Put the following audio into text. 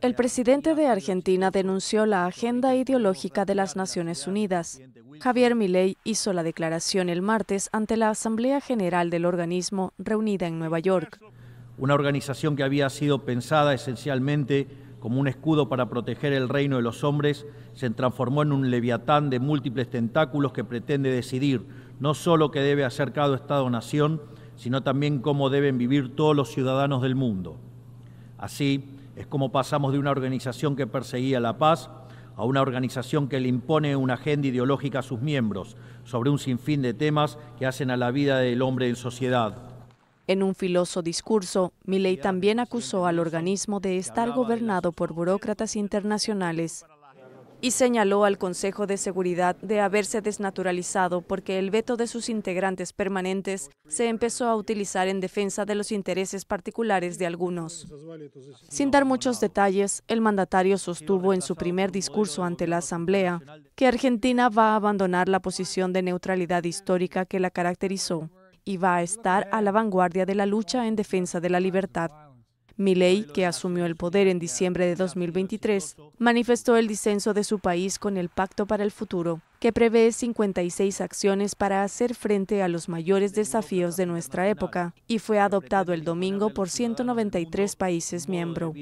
El presidente de Argentina denunció la agenda ideológica de las Naciones Unidas. Javier Milei hizo la declaración el martes ante la Asamblea General del organismo reunida en Nueva York. Una organización que había sido pensada esencialmente como un escudo para proteger el reino de los hombres, se transformó en un leviatán de múltiples tentáculos que pretende decidir no solo qué debe hacer cada Estado-nación, sino también cómo deben vivir todos los ciudadanos del mundo. Así es como pasamos de una organización que perseguía la paz a una organización que le impone una agenda ideológica a sus miembros sobre un sinfín de temas que hacen a la vida del hombre en sociedad. En un filoso discurso, Milley también acusó al organismo de estar gobernado por burócratas internacionales y señaló al Consejo de Seguridad de haberse desnaturalizado porque el veto de sus integrantes permanentes se empezó a utilizar en defensa de los intereses particulares de algunos. Sin dar muchos detalles, el mandatario sostuvo en su primer discurso ante la Asamblea que Argentina va a abandonar la posición de neutralidad histórica que la caracterizó y va a estar a la vanguardia de la lucha en defensa de la libertad. Milei, que asumió el poder en diciembre de 2023, manifestó el disenso de su país con el Pacto para el Futuro, que prevé 56 acciones para hacer frente a los mayores desafíos de nuestra época, y fue adoptado el domingo por 193 países miembros.